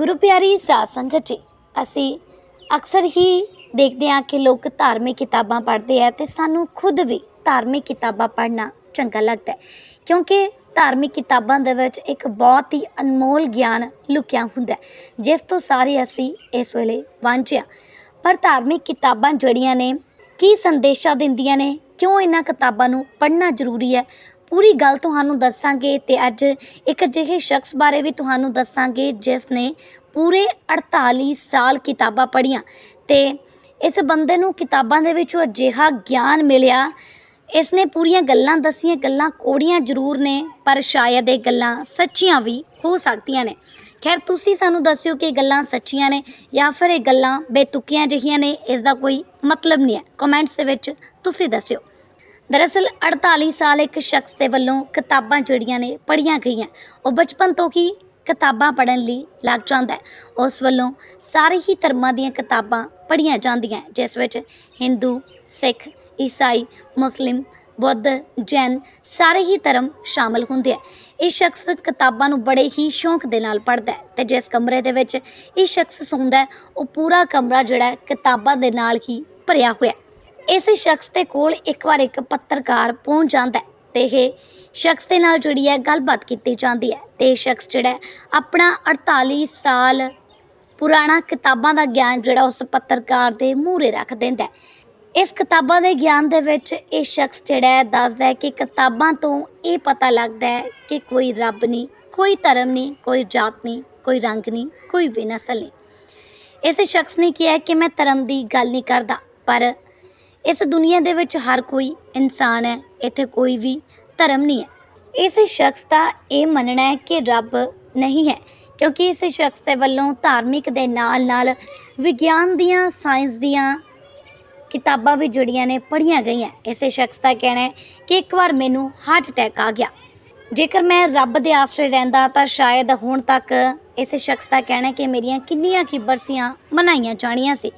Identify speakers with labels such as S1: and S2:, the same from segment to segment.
S1: ਗੁਰੂ ਪਿਆਰੀ ਸਾਧ ਸੰਗਤ ਜੀ ਅਸੀਂ ਅਕਸਰ ਹੀ ਦੇਖਦੇ ਹਾਂ ਕਿ ਲੋਕ ਧਾਰਮਿਕ ਕਿਤਾਬਾਂ ਪੜ੍ਹਦੇ ਆ ਤੇ ਸਾਨੂੰ ਖੁਦ ਵੀ ਧਾਰਮਿਕ ਕਿਤਾਬਾਂ ਪੜ੍ਹਨਾ ਚੰਗਾ ਲੱਗਦਾ ਹੈ ਕਿਉਂਕਿ ਧਾਰਮਿਕ ਕਿਤਾਬਾਂ ਦੇ ਵਿੱਚ ਇੱਕ ਬਹੁਤ ਹੀ ਅਨਮੋਲ ਗਿਆਨ ਲੁਕਿਆ ਹੁੰਦਾ ਹੈ ਜਿਸ ਤੋਂ ਸਾਰੇ ਅਸੀਂ ਇਸ ਵੇਲੇ ਵਾਂਝਿਆ ਪਰ ਧਾਰਮਿਕ ਕਿਤਾਬਾਂ ਜਿਹੜੀਆਂ ਨੇ ਕੀ ਸੰਦੇਸ਼ਾ ਦਿੰਦੀਆਂ ਨੇ ਕਿਉਂ ਇਹਨਾਂ ਕਿਤਾਬਾਂ ਨੂੰ ਪੜ੍ਹਨਾ ਜ਼ਰੂਰੀ ਹੈ ਪੂਰੀ ਗੱਲ ਤੁਹਾਨੂੰ ਦੱਸਾਂਗੇ ਤੇ ਅੱਜ ਇੱਕ ਅਜਿਹੇ ਸ਼ਖਸ ਬਾਰੇ ਵੀ ਤੁਹਾਨੂੰ ਦੱਸਾਂਗੇ ਜਿਸ ਨੇ ਪੂਰੇ 48 ਸਾਲ ਕਿਤਾਬਾਂ ਪੜ੍ਹੀਆਂ ਤੇ ਇਸ ਬੰਦੇ ਨੂੰ ਕਿਤਾਬਾਂ ਦੇ ਵਿੱਚੋਂ ਅਜਿਹਾ ਗਿਆਨ ਮਿਲਿਆ ਇਸ ਨੇ ਪੂਰੀਆਂ ਗੱਲਾਂ ਦੱਸੀਆਂ ਗੱਲਾਂ ਕੋੜੀਆਂ ਜ਼ਰੂਰ ਨੇ ਪਰ ਸ਼ਾਇਦ ਇਹ ਗੱਲਾਂ ਸੱਚੀਆਂ ਵੀ ਹੋ ਸਕਦੀਆਂ ਨੇ ਖੈਰ ਤੁਸੀਂ ਸਾਨੂੰ ਦੱਸਿਓ ਕਿ ਗੱਲਾਂ ਸੱਚੀਆਂ ਨੇ ਜਾਂ ਫਿਰ ਇਹ ਗੱਲਾਂ ਬੇਤੁਕੀਆਂ ਜਿਹੀਆਂ ਨੇ ਇਸ ਦਾ ਕੋਈ ਮਤਲਬ ਨਹੀਂ ਹੈ ਕਮੈਂਟਸ ਦੇ ਵਿੱਚ ਤੁਸੀਂ ਦੱਸਿਓ ਦਰਅਸਲ 48 ਸਾਲ ਇੱਕ ਸ਼ਖਸ ਦੇ ਵੱਲੋਂ ਕਿਤਾਬਾਂ ਜਿਹੜੀਆਂ ਨੇ ਪੜੀਆਂ ਗਈਆਂ ਉਹ ਬਚਪਨ ਤੋਂ ਹੀ ਕਿਤਾਬਾਂ ਪੜਨ ਲਈ ਲੱਗ ਜਾਂਦਾ ਹੈ ਉਸ ਵੱਲੋਂ ਸਾਰੇ ਹੀ ਧਰਮਾਂ ਦੀਆਂ ਕਿਤਾਬਾਂ ਪੜੀਆਂ ਜਾਂਦੀਆਂ ਜਿਸ ਵਿੱਚ ਹਿੰਦੂ ਸਿੱਖ ਈਸਾਈ ਮੁਸਲਿਮ ਬੁੱਧ ਜੈਨ ਸਾਰੇ ਹੀ ਧਰਮ ਸ਼ਾਮਲ ਹੁੰਦੇ ਆ ਇਹ ਸ਼ਖਸ ਕਿਤਾਬਾਂ ਨੂੰ ਬੜੇ ਹੀ ਸ਼ੌਂਕ ਦੇ ਨਾਲ ਪੜ੍ਹਦਾ ਹੈ ਤੇ ਜਿਸ ਕਮਰੇ ਦੇ ਵਿੱਚ ਇਹ ਸ਼ਖਸ ਸੌਂਦਾ ਉਹ ਪੂਰਾ ਕਮਰਾ ਜਿਹੜਾ ਕਿਤਾਬਾਂ ਦੇ ਨਾਲ ਹੀ ਭਰਿਆ ਹੋਇਆ ਹੈ ਇਸ ਸ਼ਖਸ ਦੇ ਕੋਲ ਇੱਕ ਵਾਰ ਇੱਕ ਪੱਤਰਕਾਰ ਪਹੁੰਚ ਜਾਂਦਾ ਤੇ ਇਹ ਸ਼ਖਸ ਦੇ ਨਾਲ ਜੁੜੀ ਹੈ ਗੱਲਬਾਤ ਕੀਤੀ ਜਾਂਦੀ ਹੈ ਤੇ ਇਹ ਸ਼ਖਸ ਜਿਹੜਾ ਆਪਣਾ 48 ਸਾਲ ਪੁਰਾਣਾ ਕਿਤਾਬਾਂ ਦਾ ਗਿਆਨ ਜਿਹੜਾ ਉਸ ਪੱਤਰਕਾਰ ਦੇ ਮੂਹਰੇ ਰੱਖ ਦਿੰਦਾ ਇਸ ਕਿਤਾਬਾਂ ਦੇ ਗਿਆਨ ਦੇ ਵਿੱਚ ਇਹ ਸ਼ਖਸ ਜਿਹੜਾ ਦੱਸਦਾ ਹੈ ਕਿ ਕਿਤਾਬਾਂ ਤੋਂ ਇਹ ਪਤਾ ਲੱਗਦਾ ਹੈ ਕਿ ਕੋਈ ਰੱਬ ਨਹੀਂ ਕੋਈ ਧਰਮ ਨਹੀਂ ਕੋਈ ਜਾਤ ਨਹੀਂ ਕੋਈ ਰੰਗ ਨਹੀਂ ਕੋਈ ਵੀ ਨਸਲ ਨਹੀਂ ਇਸ ਸ਼ਖਸ ਨੇ ਕਿਹਾ ਕਿ ਮੈਂ ਧਰਮ ਦੀ ਗੱਲ ਨਹੀਂ ਕਰਦਾ ਪਰ ਇਸ ਦੁਨੀਆ ਦੇ ਵਿੱਚ ਹਰ ਕੋਈ ਇਨਸਾਨ ਹੈ ਇੱਥੇ ਕੋਈ ਵੀ ਧਰਮ ਨਹੀਂ ਹੈ ਇਸ ਸ਼ਖਸ ਦਾ ਇਹ ਮੰਨਣਾ ਹੈ ਕਿ ਰੱਬ ਨਹੀਂ ਹੈ ਕਿਉਂਕਿ ਇਸ ਸ਼ਖਸ ਦੇ ਵੱਲੋਂ ਧਾਰਮਿਕ ਦੇ ਨਾਲ ਨਾਲ ਵਿਗਿਆਨ ਦੀਆਂ ਸਾਇੰਸ ਦੀਆਂ ਕਿਤਾਬਾਂ ਵੀ ਜੁੜੀਆਂ ਨੇ ਪੜ੍ਹੀਆਂ ਗਈਆਂ ਇਸੇ ਸ਼ਖਸ ਦਾ ਕਹਿਣਾ ਹੈ ਕਿ ਇੱਕ ਵਾਰ ਮੈਨੂੰ ਹਾਰਟ ਅਟੈਕ ਆ ਗਿਆ ਜੇਕਰ ਮੈਂ ਰੱਬ ਦੇ ਆਸਰੇ ਰਹਿੰਦਾ ਤਾਂ ਸ਼ਾਇਦ ਹੁਣ ਤੱਕ ਇਸੇ ਸ਼ਖਸ ਦਾ ਕਹਿਣਾ ਹੈ ਕਿ ਮੇਰੀਆਂ ਕਿੰਨੀਆਂ ਕੀ ਬਰਸੀਆਂ ਮਨਾਈਆਂ ਜਾਣੀਆਂ ਸੀ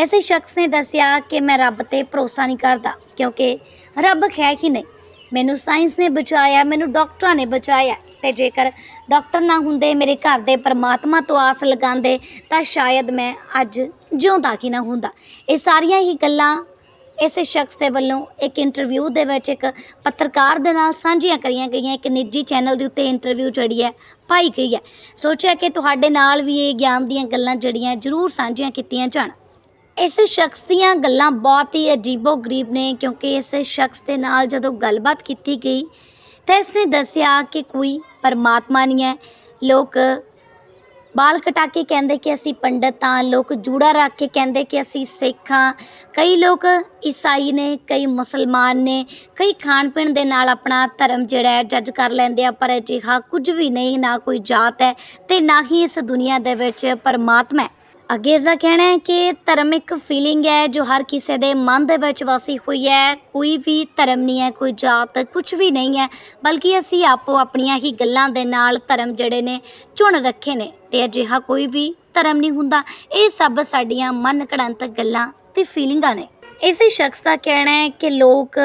S1: ਇਸੇ ਸ਼ਖਸ ਨੇ ਦੱਸਿਆ ਕਿ ਮੈਂ ਰੱਬ ਤੇ ਭਰੋਸਾ ਨਹੀਂ ਕਰਦਾ ਕਿਉਂਕਿ ਰੱਬ ਹੈ ਹੀ ਨਹੀਂ ਮੈਨੂੰ ਸਾਇੰਸ ਨੇ ਬਚਾਇਆ ਮੈਨੂੰ ਡਾਕਟਰਾਂ ਨੇ ਬਚਾਇਆ ਤੇ ਜੇਕਰ ਡਾਕਟਰ ਨਾ ਹੁੰਦੇ ਮੇਰੇ ਘਰ ਦੇ ਪਰਮਾਤਮਾ ਤੋਂ ਆਸ ਲਗਾਉਂਦੇ ਤਾਂ ਸ਼ਾਇਦ ਮੈਂ ਅੱਜ ਜਿਉਂਦਾ ਕਿ ਨਾ ਹੁੰਦਾ ਇਹ ਸਾਰੀਆਂ ਹੀ ਗੱਲਾਂ ਇਸੇ ਸ਼ਖਸ ਦੇ ਵੱਲੋਂ ਇੱਕ ਇੰਟਰਵਿਊ ਦੇ ਵਿੱਚ ਇੱਕ ਪੱਤਰਕਾਰ ਦੇ ਨਾਲ ਸਾਂਝੀਆਂ ਕਰੀਆਂ ਗਈਆਂ ਇੱਕ ਨਿੱਜੀ ਚੈਨਲ ਦੇ ਉੱਤੇ ਇੰਟਰਵਿਊ ਚੜੀ ਹੈ ਪਾਈ ਗਈ ਹੈ ਸੋਚਿਆ ਕਿ ਤੁਹਾਡੇ ਨਾਲ ਵੀ ਇਹ ਗਿਆਨ ਦੀਆਂ ਗੱਲਾਂ ਜੜੀਆਂ ਜ਼ਰੂਰ ਸਾਂਝੀਆਂ ਕੀਤੀਆਂ ਜਾਣ ਇਸ ਸ਼ਖਸ ਦੀਆਂ ਗੱਲਾਂ ਬਹੁਤ ਹੀ ਅਜੀਬੋ ਗਰੀਬ ਨੇ ਕਿਉਂਕਿ ਇਸ ਸ਼ਖਸ ਦੇ ਨਾਲ ਜਦੋਂ ਗੱਲਬਾਤ ਕੀਤੀ ਗਈ ਤਾਂ ਇਸ ਨੇ ਦੱਸਿਆ ਕਿ ਕੋਈ ਪਰਮਾਤਮਾ ਨਹੀਂ ਹੈ ਲੋਕ ਬਾਲ ਕਟਾ ਕੇ ਕਹਿੰਦੇ ਕਿ ਅਸੀਂ ਪੰਡਤਾਂ ਲੋਕ ਜੂੜਾ ਰੱਖ ਕੇ ਕਹਿੰਦੇ ਕਿ ਅਸੀਂ ਸਿੱਖਾਂ ਕਈ ਲੋਕ ਈਸਾਈ ਨੇ ਕਈ ਮੁਸਲਮਾਨ ਨੇ ਕਈ ਖਾਣ ਪੀਣ ਦੇ ਨਾਲ ਆਪਣਾ ਧਰਮ ਜਿਹੜਾ ਹੈ ਜੱਜ ਕਰ ਲੈਂਦੇ ਆ ਪਰ ਅਜਿਹਾ ਕੁਝ ਵੀ ਨਹੀਂ ਨਾ ਕੋਈ ਜਾਤ ਹੈ ਤੇ ਨਾ ਹੀ ਇਸ ਦੁਨੀਆ ਦੇ ਵਿੱਚ ਪਰਮਾਤਮਾ ਹੈ ਅੱਗੇ ਇਸ ਦਾ ਕਹਿਣਾ ਹੈ ਕਿ ਧਰਮ ਇੱਕ ਫੀਲਿੰਗ ਹੈ ਜੋ ਹਰ ਕਿਸੇ ਦੇ ਮਨ ਦੇ ਵਿੱਚ ਵਸੀ ਹੋਈ ਹੈ ਕੋਈ ਵੀ ਧਰਮ ਨਹੀਂ ਹੈ ਕੋਈ ਜਾਤ ਕੁਝ ਵੀ ਨਹੀਂ ਹੈ ਬਲਕਿ ਅਸੀਂ ਆਪੋ ਆਪਣੀਆਂ ਹੀ ਗੱਲਾਂ ਦੇ ਨਾਲ ਧਰਮ ਜਿਹੜੇ ਨੇ ਚੁਣ ਰੱਖੇ ਨੇ ਤੇ ਅਜਿਹਾ ਕੋਈ ਵੀ ਧਰਮ ਨਹੀਂ ਹੁੰਦਾ ਇਹ ਸਭ ਸਾਡੀਆਂ ਮਨ ਘੜੰਤ ਗੱਲਾਂ ਤੇ ਫੀਲਿੰਗਾਂ ਨੇ ਇਸੇ ਸ਼ਖਸ ਦਾ ਕਹਿਣਾ ਹੈ ਕਿ ਲੋਕ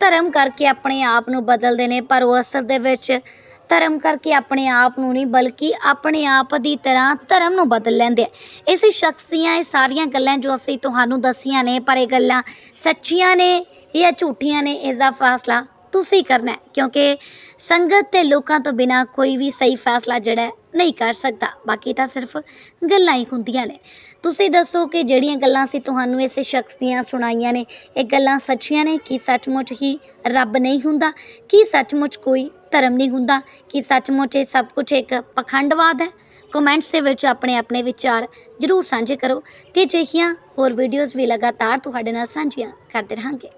S1: ਧਰਮ ਕਰਕੇ ਆਪਣੇ ਆਪ ਨੂੰ ਬਦਲਦੇ ਨੇ ਪਰ ਉਹ ਅਸਲ ਦੇ ਵਿੱਚ ਧਰਮ ਕਰਕੇ ਆਪਣੇ ਆਪ ਨੂੰ ਨਹੀਂ ਬਲਕਿ ਆਪਣੇ ਆਪ ਦੀ ਤਰ੍ਹਾਂ ਧਰਮ ਨੂੰ ਬਦਲ ਲੈਂਦੇ ਆ ਇਸ ਸ਼ਖਸੀਆਂ ਇਹ ਸਾਰੀਆਂ ਗੱਲਾਂ ਜੋ ਅਸੀਂ ਤੁਹਾਨੂੰ ਦੱਸੀਆਂ ਨੇ ਪਰ ਇਹ ਗੱਲਾਂ ਸੱਚੀਆਂ ਨੇ ਜਾਂ ਝੂਠੀਆਂ ਨੇ ਇਸ ਦਾ ਫੈਸਲਾ ਤੁਸੀਂ ਕਰਨਾ ਕਿਉਂਕਿ ਸੰਗਤ ਤੇ ਲੋਕਾਂ ਤੋਂ ਬਿਨਾ ਕੋਈ ਵੀ ਸਹੀ ਫੈਸਲਾ ਜਿਹੜਾ ਨਹੀਂ ਕਰ ਸਕਦਾ ਬਾਕੀ ਤਾਂ ਸਿਰਫ ਗੱਲਾਂ ਹੀ ਹੁੰਦੀਆਂ ਨੇ ਤੁਸੀਂ ਦੱਸੋ ਕਿ ਜਿਹੜੀਆਂ ਗੱਲਾਂ ਸੀ ਤੁਹਾਨੂੰ ਇਸੇ ਸ਼ਖਸ ਦੀਆਂ ਸੁਣਾਈਆਂ ਨੇ ਇਹ ਗੱਲਾਂ ਸੱਚੀਆਂ ਨੇ ਕਿ ਸੱਚਮੁੱਚ ਹੀ ਰੱਬ ਨਹੀਂ ਹੁੰਦਾ ਕੀ ਸੱਚਮੁੱਚ ਕੋਈ ਧਰਮ ਨਹੀਂ ਹੁੰਦਾ ਕਿ ਸੱਚਮੁੱਚ ਇਹ ਸਭ ਕੁਝ ਇੱਕ ਪਖੰਡਵਾਦ ਹੈ ਕਮੈਂਟਸ ਦੇ ਵਿੱਚ ਆਪਣੇ ਆਪਣੇ ਵਿਚਾਰ ਜ਼ਰੂਰ ਸਾਂਝੇ ਕਰੋ ਤੇ ਜਿਹੀਆਂ ਹੋਰ ਵੀਡੀਓਜ਼ ਵੀ ਲਗਾਤਾਰ ਤੁਹਾਡੇ ਨਾਲ ਸਾਂਝੀਆਂ ਕਰਦੇ ਰਹਾਂਗੇ